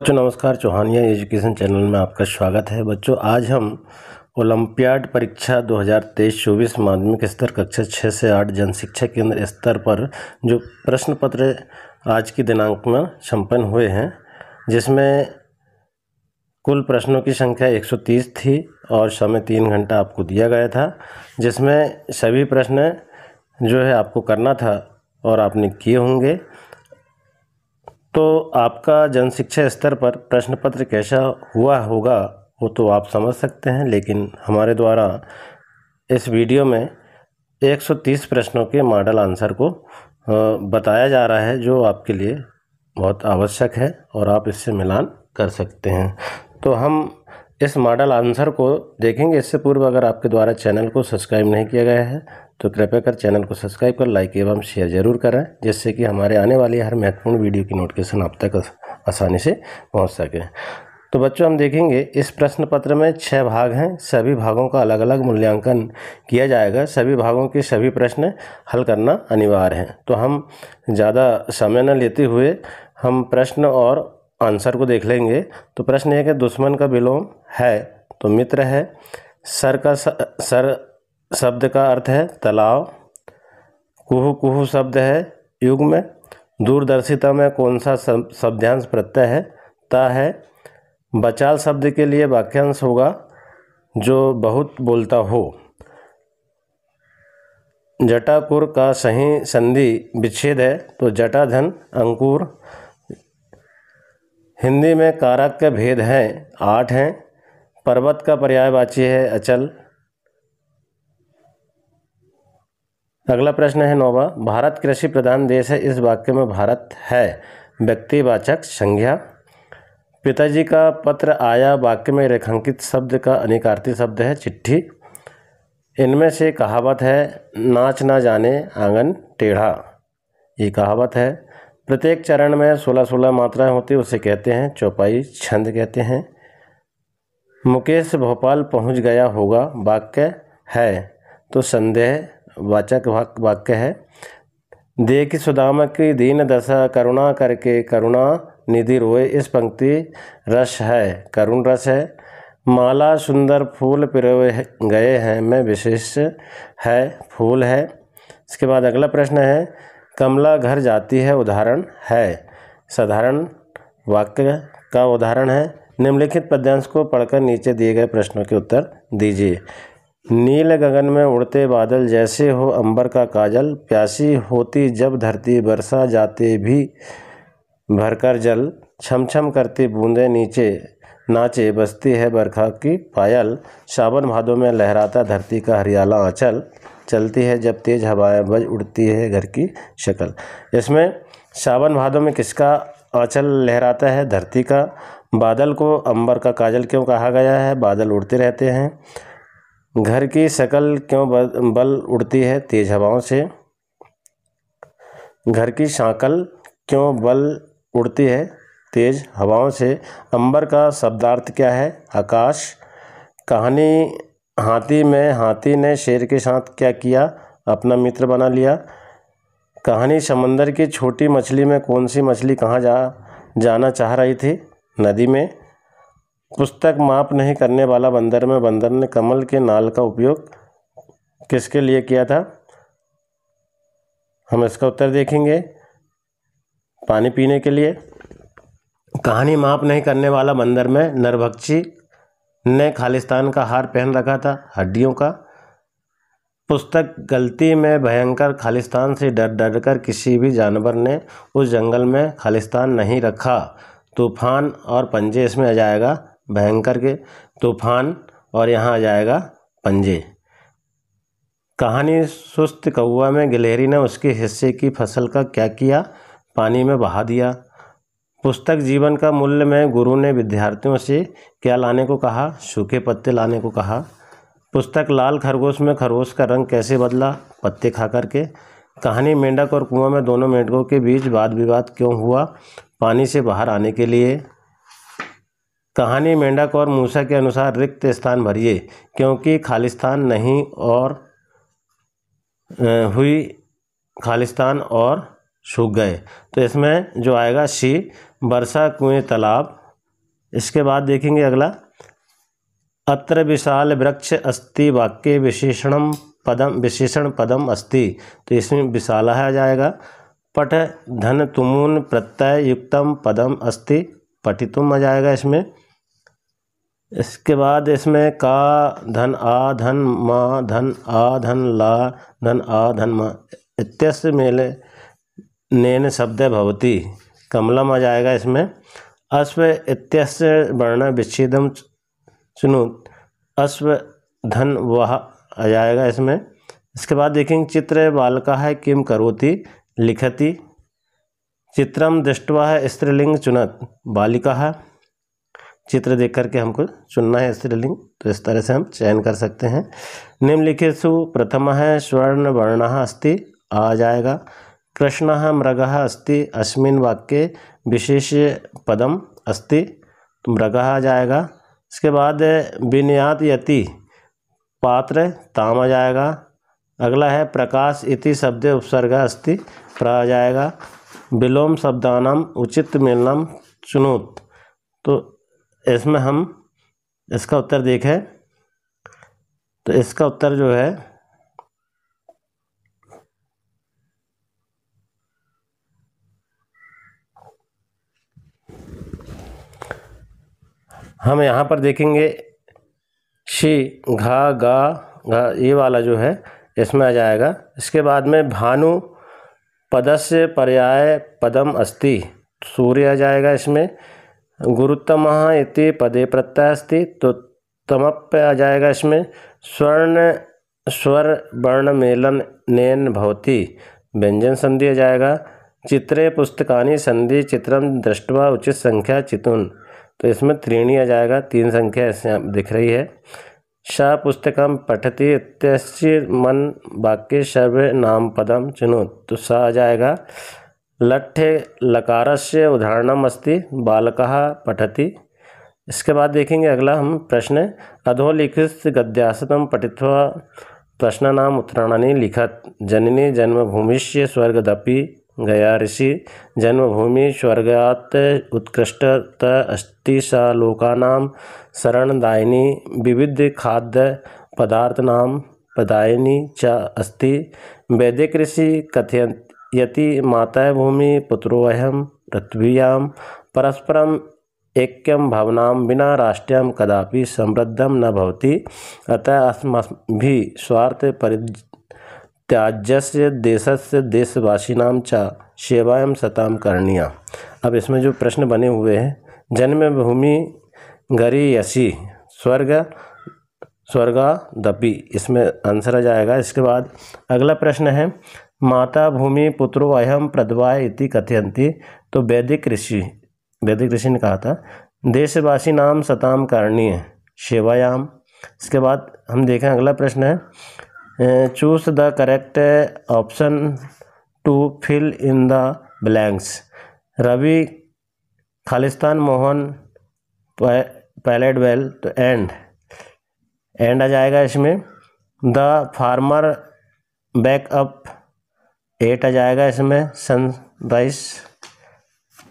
बच्चों नमस्कार चौहानिया education channel में आपका स्वागत है बच्चों आज हम ओलंपियाड परीक्षा 2023-24 माध्यमिक स्तर कक्षा 6 से 8 जन शिक्षा केंद्र स्तर पर जो प्रश्न पत्र आज की दिनांक में संपन्न हुए हैं जिसमें कुल प्रश्नों की संख्या 130 थी और समय तीन घंटा आपको दिया गया था जिसमें सभी प्रश्न जो है आपको करना था और आपने किए होंगे तो आपका जन शिक्षा स्तर पर प्रश्न पत्र कैसा हुआ होगा वो तो आप समझ सकते हैं लेकिन हमारे द्वारा इस वीडियो में 130 प्रश्नों के मॉडल आंसर को बताया जा रहा है जो आपके लिए बहुत आवश्यक है और आप इससे मिलान कर सकते हैं तो हम इस मॉडल आंसर को देखेंगे इससे पूर्व अगर आपके द्वारा चैनल को सब्सक्राइब नहीं किया गया है तो कृपया कर चैनल को सब्सक्राइब कर लाइक एवं शेयर जरूर करें जिससे कि हमारे आने वाली हर महत्वपूर्ण वीडियो की नोटिफिकेशन आप तक आसानी से पहुंच सके तो बच्चों हम देखेंगे इस प्रश्न पत्र में छः भाग हैं सभी भागों का अलग अलग मूल्यांकन किया जाएगा सभी भागों के सभी प्रश्न हल करना अनिवार्य है तो हम ज़्यादा समय न लेते हुए हम प्रश्न और आंसर को देख लेंगे तो प्रश्न है कि दुश्मन का विलोम है तो मित्र है सर का सर शब्द का अर्थ है तालाब कुहु कुहु शब्द है युग में दूरदर्शिता में कौन सा शब्दांश प्रत्यय है ता है बचाल शब्द के लिए वाक्यांश होगा जो बहुत बोलता हो जटाकुर का सही संधि विच्छेद है तो जटाधन अंकुर हिंदी में कारक के भेद हैं आठ हैं पर्वत का पर्यायवाची है अचल अगला प्रश्न है नौवा भारत कृषि प्रधान देश है इस वाक्य में भारत है व्यक्तिवाचक संज्ञा पिताजी का पत्र आया वाक्य में रेखांकित शब्द का अनिकार्थी शब्द है चिट्ठी इनमें से कहावत है नाच ना जाने आंगन टेढ़ा ये कहावत है प्रत्येक चरण में सोलह सोलह मात्राएं होती उसे कहते हैं चौपाई छंद कहते हैं मुकेश भोपाल पहुंच गया होगा वाक्य है तो संदेह वाचक वाक्य है देख सुदामा की दीन दशा करुणा करके करुणा निधि रोए इस पंक्ति रस है करुण रस है माला सुंदर फूल पिरोए गए हैं में विशेष है फूल है इसके बाद अगला प्रश्न है कमला घर जाती है उदाहरण है साधारण वाक्य का उदाहरण है निम्नलिखित पद्यांश को पढ़कर नीचे दिए गए प्रश्नों के उत्तर दीजिए नील गगन में उड़ते बादल जैसे हो अंबर का काजल प्यासी होती जब धरती बरसा जाते भी भरकर जल छम छम करती बूंदे नीचे नाचे बसती है बरखा की पायल सावन भादों में लहराता धरती का हरियाला आंचल चलती है जब तेज हवाएं बज उड़ती है घर की शक्ल इसमें सावन भादों में किसका आंचल लहराता है धरती का बादल को अंबर का काजल क्यों कहा गया है बादल उड़ते रहते हैं घर की शक्ल क्यों बल, बल उड़ती है तेज हवाओं से घर की शाकल क्यों बल उड़ती है तेज हवाओं से अंबर का शब्दार्थ क्या है आकाश कहानी हाथी में हाथी ने शेर के साथ क्या किया अपना मित्र बना लिया कहानी समंदर की छोटी मछली में कौन सी मछली कहाँ जा जाना चाह रही थी नदी में पुस्तक माप नहीं करने वाला बंदर में बंदर ने कमल के नाल का उपयोग किसके लिए किया था हम इसका उत्तर देखेंगे पानी पीने के लिए कहानी माप नहीं करने वाला बंदर में नरभक्षी ने खालिस्तान का हार पहन रखा था हड्डियों का पुस्तक गलती में भयंकर खालिस्तान से डर डर कर किसी भी जानवर ने उस जंगल में खालिस्तान नहीं रखा तूफान और पंजे इसमें आ जाएगा भयंकर के तूफान और यहाँ आ जाएगा पंजे कहानी सुस्त कौआ में गिलहरी ने उसके हिस्से की फसल का क्या किया पानी में बहा दिया पुस्तक जीवन का मूल्य में गुरु ने विद्यार्थियों से क्या लाने को कहा सूखे पत्ते लाने को कहा पुस्तक लाल खरगोश में खरगोश का रंग कैसे बदला पत्ते खा करके के कहानी मेंढक और कुआं में दोनों मेंढकों के बीच वाद विवाद क्यों हुआ पानी से बाहर आने के लिए कहानी मेंढक और मूसा के अनुसार रिक्त स्थान भरिए क्योंकि खालिस्तान नहीं और हुई खालिस्तान और सूख गए तो इसमें जो आएगा सी वर्षा कुएं तालाब इसके बाद देखेंगे अगला अत्र विशाल वृक्ष अस्ति वाक्य विशेषणम पदम विशेषण पदम अस्ति तो इसमें विशाला आ जाएगा पठ धन तुमून प्रत्यय युक्तम पदम अस्ति पठितुम आ जाएगा इसमें इसके बाद इसमें का धन आ धन मा धन आ धन ला धन आ धन मा इत्यस्य मेले नैन शब्द भवती कमलम आ जाएगा इसमें अश्व इत्यस्य वर्ण विच्छेदम सुनो अश्व धन वह आ जाएगा इसमें इसके बाद देखेंगे चित्र बालका है किम करोति लिखती चित्रम दृष्टवा है स्त्रीलिंग चुनत बालिका है चित्र देख करके हमको चुनना है स्त्रीलिंग तो इस तरह से हम चयन कर सकते हैं सु प्रथम है स्वर्ण वर्ण अस्ति आ जाएगा कृष्ण मृग अस्ति अस्मिन वाक्य विशेष पदम अस्ति तो मृग आ जाएगा इसके बाद विनयात यति पात्र ताम आ जाएगा अगला है प्रकाश इति शब्द उपसर्ग अस्ति प्र आ जाएगा विलोम शब्दान उचित मिलनम चुनौत तो इसमें हम इसका उत्तर देखें तो इसका उत्तर जो है हम यहाँ पर देखेंगे शी घा गा घा ये वाला जो है इसमें आ जाएगा इसके बाद में भानु पदस्य पर्याय पदम अस्ति सूर्य आ जाएगा इसमें गुरुत्तम इति पदे प्रत्यय अस्त तो तमप आ जाएगा इसमें स्वर्ण स्वर वर्ण मेलन नैन भवती व्यंजन संधि आ जाएगा चित्रे पुस्तकानी संधि चित्रम दृष्टवा उचित संख्या चितुन तो इसमें त्रीणी आ जाएगा तीन संख्या ऐसे दिख रही है स पुस्तकम पठती इत मन वाक्य शर्व नाम पदम चुनो तो स आ जाएगा लट्ठे लकारस्य उदाहरणम् अस्ति बालक पठति इसके बाद देखेंगे अगला हम प्रश्न अधोलिखित गद्यासनम पठित्वा प्रश्नानाम उत्तराणानि लिखत जननी जन्मभूमिश्य स्वर्गदपि गया ऋषि जन्मभूमि स्वर्गात उत्कृष्टत अस्ति सा लोकाना शरणदायिनी विविध खाद्य पदार्थना पदायिनी च अस्ति वैदिक ऋषि कथयत यति माता पुत्रो अहम पृथ्वीयाम परस्परम एक्यम भावना बिना राष्ट्रं कदापि समृद्ध न भवति अतः अस्माभिः स्वार्थपरित्याज्यस्य देशस्य देशवासिनां च सेवायां सता करणीया अब इसमें जो प्रश्न बने हुए हैं जन्मभूमि गरीयसी स्वर्ग स्वर्गादपि इसमें आंसर आ जाएगा इसके बाद अगला प्रश्न है माता भूमि पुत्रो अहम प्रद्वाय इति कथयंती तो वैदिक ऋषि वैदिक ऋषि ने कहा था देशवासी नाम सताम करणीय सेवायाम इसके बाद हम देखें अगला प्रश्न है choose the correct option to fill in the blanks Ravi Khalistan Mohan पैलेट वेल तो एंड एंड आ जाएगा इसमें द फार्मर बैकअप एट आ जाएगा इसमें सनराइज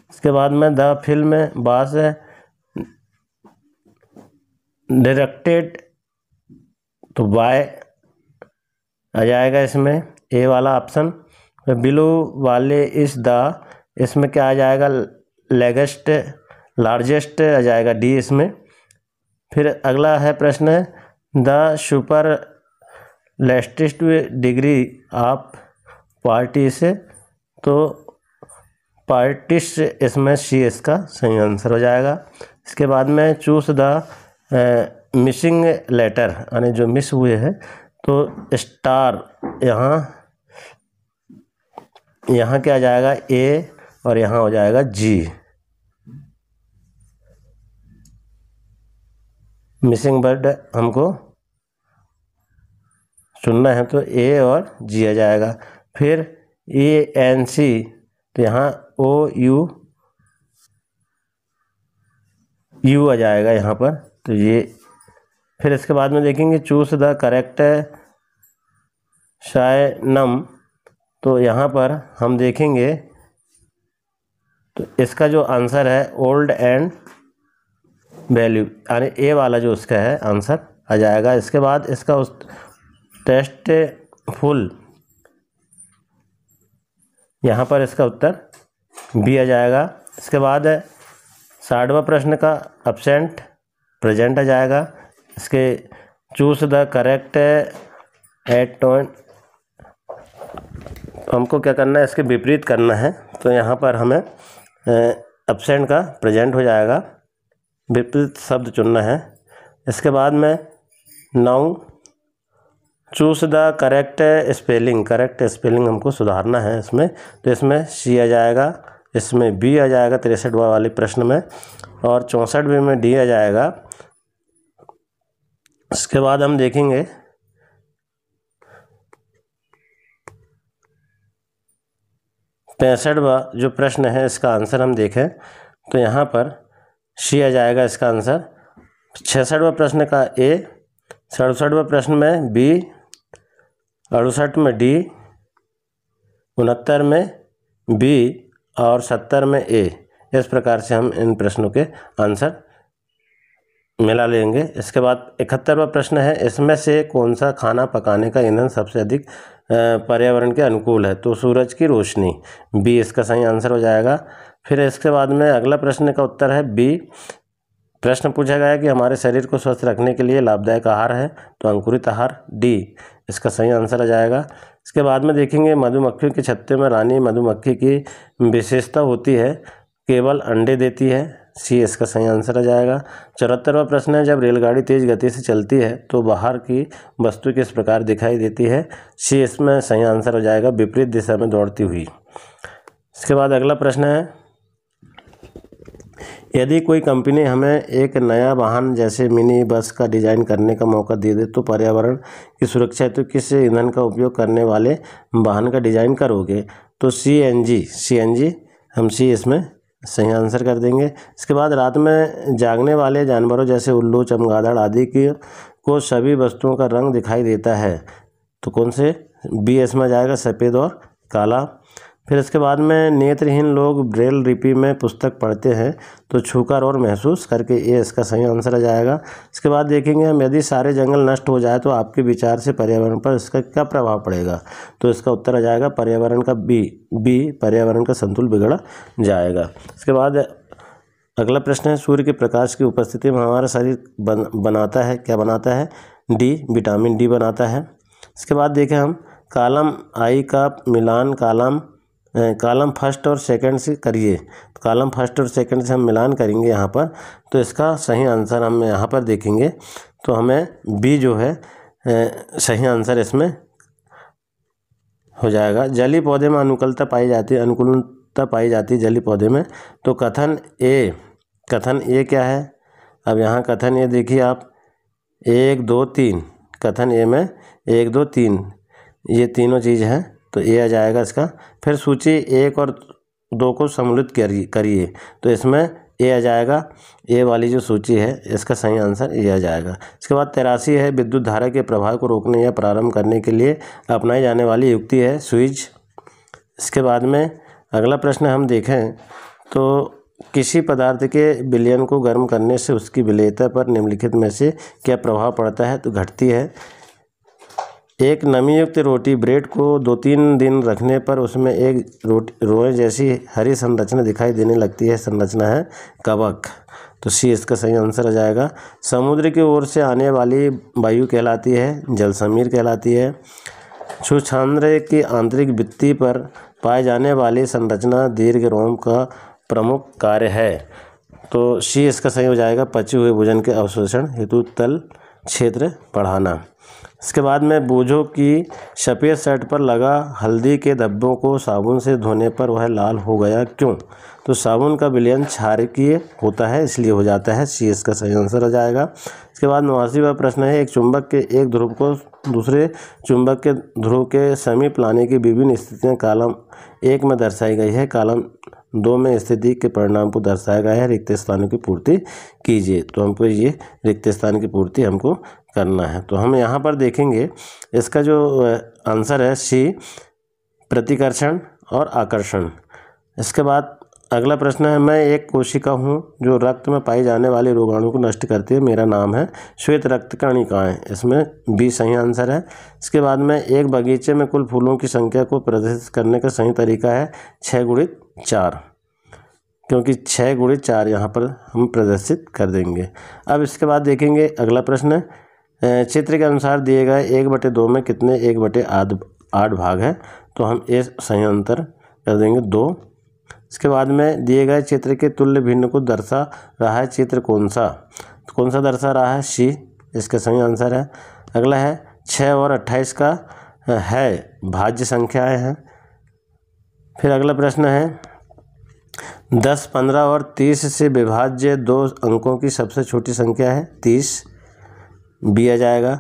इसके बाद में द फिल्म बास डायरेक्टेड तो बाय आ जाएगा इसमें ए वाला ऑप्शन बिलो वाले इस द इसमें क्या आ जाएगा लेगेस्ट लार्जेस्ट आ जाएगा डी इसमें फिर अगला है प्रश्न the superlative degree of party से तो से इसमें एस इसका सही आंसर हो जाएगा इसके बाद में चूस द मिसिंग लेटर यानी जो मिस हुए हैं तो स्टार यहाँ यहाँ क्या जाएगा ए और यहाँ हो जाएगा जी मिसिंग वर्ड हमको सुनना है तो ए और जी आ जाएगा फिर ए एन सी तो यहाँ ओ यू यू आ जाएगा यहाँ पर तो ये फिर इसके बाद में देखेंगे चूज द करेक्ट शाय नम तो यहाँ पर हम देखेंगे तो इसका जो आंसर है ओल्ड एंड वैल्यू यानी ए वाला जो उसका है आंसर आ जाएगा इसके बाद इसका उस टेस्ट फुल यहाँ पर इसका उत्तर बी आ जाएगा इसके बाद साठवा प्रश्न का अपसेंट प्रेजेंट आ जाएगा इसके चूज द करेक्ट एट हमको क्या करना है इसके विपरीत करना है तो यहाँ पर हमें अपसेंट का प्रेजेंट हो जाएगा विपरीत शब्द चुनना है इसके बाद में now choose the correct spelling correct spelling हमको सुधारना है इसमें तो इसमें सी आ जाएगा इसमें बी आ जाएगा तिरसठ वाले प्रश्न में और चौंसठ बी में डी आ जाएगा इसके बाद हम देखेंगे पैंसठवा जो प्रश्न है इसका आंसर हम देखें तो यहाँ पर सी आ जाएगा इसका आंसर छसठवा प्रश्न का ए सड़सठवा प्रश्न में बी अड़सठ में डी उनहत्तर में बी और सत्तर में ए इस प्रकार से हम इन प्रश्नों के आंसर मिला लेंगे इसके बाद इकहत्तरवा प्रश्न है इसमें से कौन सा खाना पकाने का ईंधन सबसे अधिक पर्यावरण के अनुकूल है तो सूरज की रोशनी बी इसका सही आंसर हो जाएगा फिर इसके बाद में अगला प्रश्न का उत्तर है बी प्रश्न पूछा गया कि हमारे शरीर को स्वस्थ रखने के लिए लाभदायक आहार है तो अंकुरित आहार डी इसका सही आंसर आ जाएगा इसके बाद में देखेंगे मधुमक्खियों के छत्ते में रानी मधुमक्खी की विशेषता होती है केवल अंडे देती है सी इसका सही आंसर आ जाएगा चौहत्तरवा प्रश्न है जब रेलगाड़ी तेज़ गति से चलती है तो बाहर की वस्तु किस प्रकार दिखाई देती है सी इसमें सही आंसर हो जाएगा विपरीत दिशा में दौड़ती हुई इसके बाद अगला प्रश्न है यदि कोई कंपनी हमें एक नया वाहन जैसे मिनी बस का डिज़ाइन करने का मौका दे दे तो पर्यावरण की सुरक्षा हेतु तो किस ईंधन का उपयोग करने वाले वाहन का डिज़ाइन करोगे तो C N G C N G हम सी इसमें सही आंसर कर देंगे इसके बाद रात में जागने वाले जानवरों जैसे उल्लू चमगादड़ आदि की को सभी वस्तुओं का रंग दिखाई देता है तो कौन से बी एस में जाएगा सफ़ेद और काला फिर इसके बाद में नेत्रहीन लोग ब्रेल रिपी में पुस्तक पढ़ते हैं तो छूकर और महसूस करके ये इसका सही आंसर आ जाएगा इसके बाद देखेंगे हम यदि सारे जंगल नष्ट हो जाए तो आपके विचार से पर्यावरण पर इसका क्या प्रभाव पड़ेगा तो इसका उत्तर आ जाएगा पर्यावरण का बी बी पर्यावरण का संतुल बिगड़ जाएगा इसके बाद अगला प्रश्न है सूर्य के प्रकाश की उपस्थिति में हमारा शरीर बन बनाता है क्या बनाता है डी विटामिन डी बनाता है इसके बाद देखें हम कालम आई का मिलान कालम कॉलम फर्स्ट और सेकंड से करिए तो कॉलम फर्स्ट और सेकंड से हम मिलान करेंगे यहाँ पर तो इसका सही आंसर हम यहाँ पर देखेंगे तो हमें बी जो है सही आंसर इसमें हो जाएगा जली पौधे में अनुकूलता पाई जाती है अनुकूलता पाई जाती है जली पौधे में तो कथन ए कथन ए क्या है अब यहाँ कथन ए देखिए आप एक दो तीन कथन ए में एक दो तीन ये तीनों चीज़ हैं तो ए आ जाएगा इसका फिर सूची एक और दो को सम्मिलित करिए तो इसमें ए आ जाएगा ए वाली जो सूची है इसका सही आंसर ए आ जाएगा इसके बाद तेरासी है विद्युत धारा के प्रभाव को रोकने या प्रारंभ करने के लिए अपनाई जाने वाली युक्ति है स्विच इसके बाद में अगला प्रश्न हम देखें तो किसी पदार्थ के विलयन को गर्म करने से उसकी विलेयता पर निम्नलिखित में से क्या प्रभाव पड़ता है तो घटती है एक नमीयुक्त रोटी ब्रेड को दो तीन दिन रखने पर उसमें एक रोटी रोए जैसी हरी संरचना दिखाई देने लगती है संरचना है कवक तो सी इसका सही आंसर आ जाएगा समुद्र की ओर से आने वाली वायु कहलाती है जल समीर कहलाती है छुछांद्र की आंतरिक वित्ति पर पाए जाने वाली संरचना दीर्घ रोम का प्रमुख कार्य है तो सी इसका सही हो जाएगा पचे हुए भोजन के अवशोषण हेतु तल क्षेत्र पढ़ाना इसके बाद में बूझो कि सफ़ेद शर्ट पर लगा हल्दी के धब्बों को साबुन से धोने पर वह लाल हो गया क्यों तो साबुन का विलयन क्षारकीय होता है इसलिए हो जाता है सी इसका सही आंसर आ जाएगा इसके बाद नवासीवा प्रश्न है एक चुंबक के एक ध्रुव को दूसरे चुंबक के ध्रुव के समीप लाने की विभिन्न स्थितियाँ कालम एक में दर्शाई गई है कॉलम दो में स्थिति के परिणाम को दर्शाया गया है रिक्त स्थानों की पूर्ति कीजिए तो हमको ये रिक्त स्थान की पूर्ति हमको करना है तो हम यहाँ पर देखेंगे इसका जो आंसर है सी प्रतिकर्षण और आकर्षण इसके बाद अगला प्रश्न है मैं एक कोशिका हूँ जो रक्त में पाए जाने वाले रोगाणु को नष्ट करती है मेरा नाम है श्वेत रक्त कणिकाएँ इसमें बी सही आंसर है इसके बाद में एक बगीचे में कुल फूलों की संख्या को प्रदर्शित करने का सही तरीका है छः गुणित चार क्योंकि छः गुणित चार यहाँ पर हम प्रदर्शित कर देंगे अब इसके बाद देखेंगे अगला प्रश्न चित्र के अनुसार दिए गए एक बटे दो में कितने एक बटे आध आठ भाग है तो हम ये सही अंतर कर देंगे दो इसके बाद में दिए गए चित्र के तुल्य भिन्न को दर्शा रहा है चित्र कौन सा तो कौन सा दर्शा रहा है सी इसका सही आंसर है अगला है छः और अट्ठाईस का है भाज्य संख्याएं हैं फिर अगला प्रश्न है दस पंद्रह और तीस से विभाज्य दो अंकों की सबसे छोटी संख्या है तीस दिया जाएगा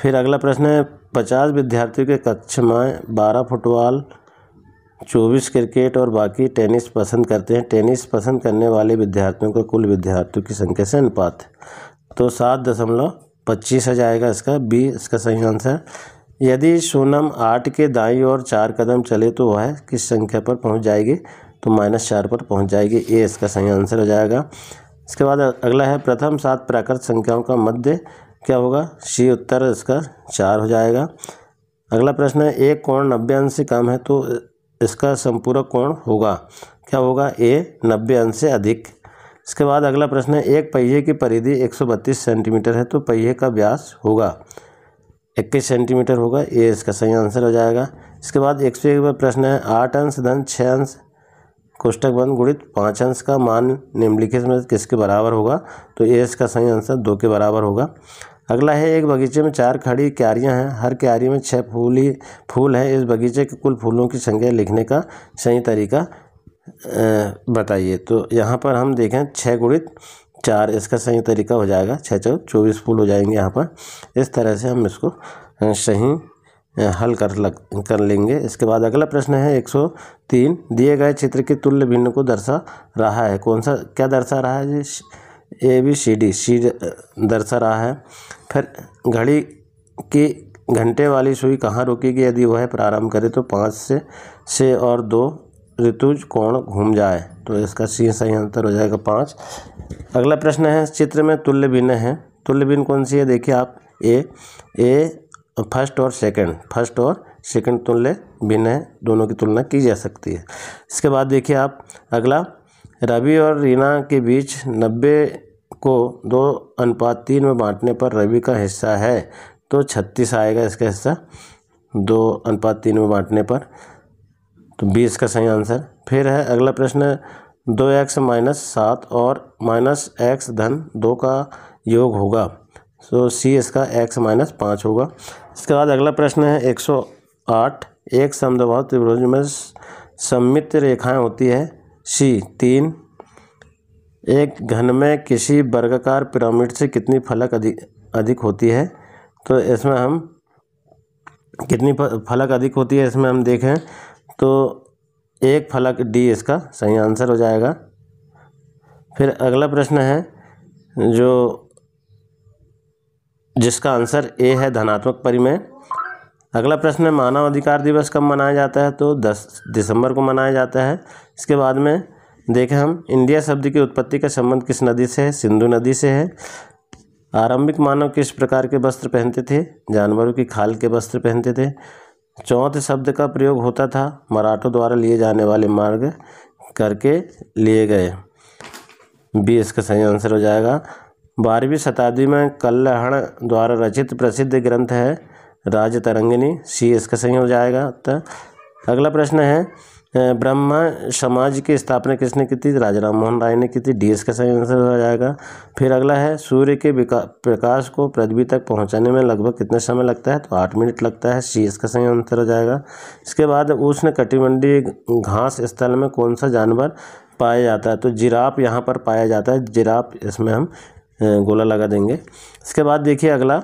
फिर अगला प्रश्न है पचास विद्यार्थियों के कक्ष में बारह फुटबॉल चौबीस क्रिकेट और बाकी टेनिस पसंद करते हैं टेनिस पसंद करने वाले विद्यार्थियों का कुल विद्यार्थियों की संख्या से अनुपात है तो सात दशमलव पच्चीस आ जाएगा इसका बी इसका सही आंसर यदि सोनम आठ के दाई और चार कदम चले तो वह किस संख्या पर पहुंच जाएगी तो माइनस चार पर पहुंच जाएगी ए इसका सही आंसर हो जाएगा इसके बाद अगला है प्रथम सात प्राकृत संख्याओं का मध्य क्या होगा सी उत्तर इसका चार हो जाएगा अगला प्रश्न है एक कोण नब्बे अंश से कम है तो इसका संपूरक कोण होगा क्या होगा ए नब्बे अंश से अधिक इसके बाद अगला प्रश्न है एक पहिए की परिधि 132 सेंटीमीटर है तो पहिए का व्यास होगा इक्कीस सेंटीमीटर होगा ये इसका सही आंसर हो जाएगा इसके बाद एक सौ एक प्रश्न है आठ अंश धन छः अंश कोष्टक बंद गुणित पाँच अंश का मान निम्नलिखित में किसके बराबर होगा तो ए इसका सही आंसर दो के बराबर होगा अगला है एक बगीचे में चार खड़ी क्यारियां हैं हर क्यारी में छः फूल ही फूल हैं इस बगीचे के कुल फूलों की संख्या लिखने का सही तरीका बताइए तो यहाँ पर हम देखें छः गुणित चार इसका सही तरीका हो जाएगा छः चौ चौबीस फूल हो जाएंगे यहाँ पर इस तरह से हम इसको सही हल कर लग कर लेंगे इसके बाद अगला प्रश्न है 103 दिए गए चित्र के तुल्य भिन्न को दर्शा रहा है कौन सा क्या दर्शा रहा है जी A B C D C दर्शा रहा है फिर घड़ी की घंटे वाली सुई कहाँ रुकेगी यदि वह प्रारंभ करे तो पाँच से छः और दो ऋतुज कोण घूम जाए तो इसका सी सही आंसर हो जाएगा पाँच अगला प्रश्न है चित्र में तुल्य भिन्न है तुल्य भिन्न कौन सी है देखिए आप ए ए फर्स्ट और सेकंड फर्स्ट और सेकंड तुल्य भिन्न है दोनों की तुलना की जा सकती है इसके बाद देखिए आप अगला रवि और रीना के बीच नब्बे को दो अनुपात तीन में बांटने पर रवि का हिस्सा है तो छत्तीस आएगा इसका हिस्सा दो अनुपात तीन में बांटने पर तो बीस का सही आंसर फिर है अगला प्रश्न दो एक्स माइनस सात और माइनस एक्स धन दो का योग होगा सो तो सी इसका एक्स माइनस पाँच होगा इसके बाद अगला प्रश्न है एक सौ आठ एक समदभाव त्रिभुज में सम्मित रेखाएं होती है सी तीन एक घन में किसी वर्गकार पिरामिड से कितनी फलक अधिक अधिक होती है तो इसमें हम कितनी फलक अधिक होती है इसमें हम देखें तो एक फलक डी इसका सही आंसर हो जाएगा फिर अगला प्रश्न है जो जिसका आंसर ए है धनात्मक परिमेय अगला प्रश्न है मानव अधिकार दिवस कब मनाया जाता है तो 10 दिसंबर को मनाया जाता है इसके बाद में देखें हम इंडिया शब्द की उत्पत्ति का संबंध किस नदी से है सिंधु नदी से है आरंभिक मानव किस प्रकार के वस्त्र पहनते थे जानवरों की खाल के वस्त्र पहनते थे चौथ शब्द का प्रयोग होता था मराठों द्वारा लिए जाने वाले मार्ग करके लिए गए बी इसका सही आंसर हो जाएगा बारहवीं शताब्दी में कल्लहण द्वारा रचित प्रसिद्ध ग्रंथ है राज तरंगिनी सी एस का सही हो जाएगा तो अगला प्रश्न है ब्रह्मा समाज की स्थापना किसने की थी राजा राम मोहन राय ने की थी डी एस का सही आंसर हो जाएगा फिर अगला है सूर्य के प्रकाश को पृथ्वी तक पहुंचाने में लगभग कितना समय लगता है तो आठ मिनट लगता है सी एस का सही आंसर हो जाएगा इसके बाद उष्ण कटिबंधी घास स्थल में कौन सा जानवर पाया जाता है तो जिराफ यहाँ पर पाया जाता है जिराफ इसमें हम गोला लगा देंगे इसके बाद देखिए अगला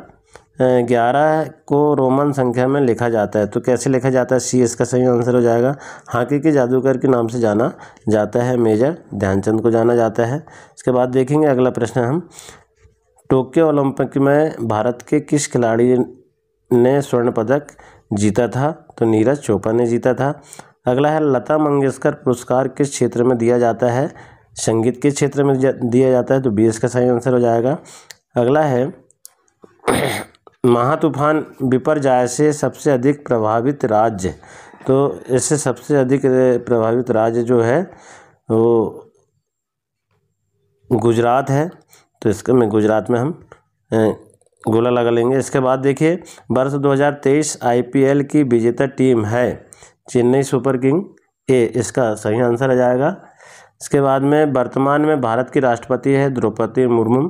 ग्यारह को रोमन संख्या में लिखा जाता है तो कैसे लिखा जाता है सी इसका सही आंसर हो जाएगा हाकी के जादूगर के नाम से जाना जाता है मेजर ध्यानचंद को जाना जाता है इसके बाद देखेंगे अगला प्रश्न हम टोक्यो ओलंपिक में भारत के किस खिलाड़ी ने स्वर्ण पदक जीता था तो नीरज चोपड़ा ने जीता था अगला है लता मंगेशकर पुरस्कार किस क्षेत्र में दिया जाता है संगीत के क्षेत्र में दिया जाता है तो बी इसका सही आंसर हो जाएगा अगला है महातूफान बिपरजाय से सबसे अधिक प्रभावित राज्य तो इससे सबसे अधिक प्रभावित राज्य जो है वो गुजरात है तो इसके में गुजरात में हम गोला लगा लेंगे इसके बाद देखिए वर्ष 2023 आईपीएल की विजेता टीम है चेन्नई सुपर किंग ए इसका सही आंसर आ जाएगा इसके बाद में वर्तमान में भारत की राष्ट्रपति है द्रौपदी मुर्मू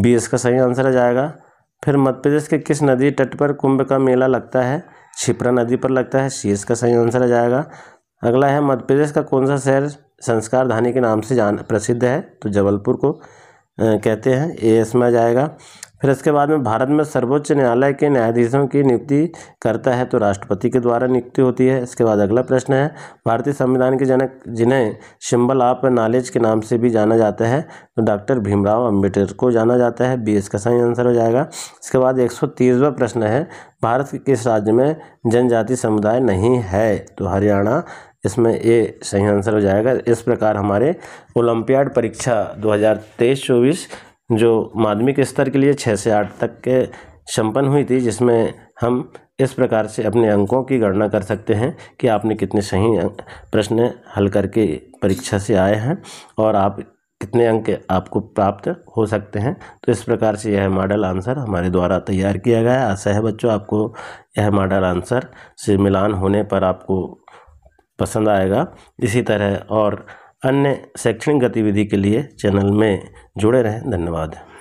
बी इसका सही आंसर आ जाएगा फिर मध्य प्रदेश के किस नदी तट पर कुंभ का मेला लगता है छिपरा नदी पर लगता है सी इसका सही आंसर आ जाएगा अगला है मध्य प्रदेश का कौन सा शहर संस्कार धानी के नाम से जान प्रसिद्ध है तो जबलपुर को कहते हैं ए एस में आ जाएगा फिर इसके बाद में भारत में सर्वोच्च न्यायालय के न्यायाधीशों की नियुक्ति करता है तो राष्ट्रपति के द्वारा नियुक्ति होती है इसके बाद अगला प्रश्न है भारतीय संविधान के जनक जिन्हें सिंबल ऑफ नॉलेज के नाम से भी जाना जाता है तो डॉक्टर भीमराव अम्बेडकर को जाना जाता है बी इसका सही आंसर हो जाएगा इसके बाद एक प्रश्न है भारत के किस राज्य में जनजाति समुदाय नहीं है तो हरियाणा इसमें ये सही आंसर हो जाएगा इस प्रकार हमारे ओलंपियाड परीक्षा दो हज़ार जो माध्यमिक स्तर के लिए छः से आठ तक के संपन्न हुई थी जिसमें हम इस प्रकार से अपने अंकों की गणना कर सकते हैं कि आपने कितने सही अं-, प्रश्न हल करके परीक्षा से आए हैं और आप कितने अंक आपको प्राप्त हो सकते हैं तो इस प्रकार से यह मॉडल आंसर हमारे द्वारा तैयार किया गया आशा है बच्चों आपको यह मॉडल आंसर से मिलान होने पर आपको पसंद आएगा इसी तरह और अन्य शैक्षणिक गतिविधि के लिए चैनल में जुड़े रहें धन्यवाद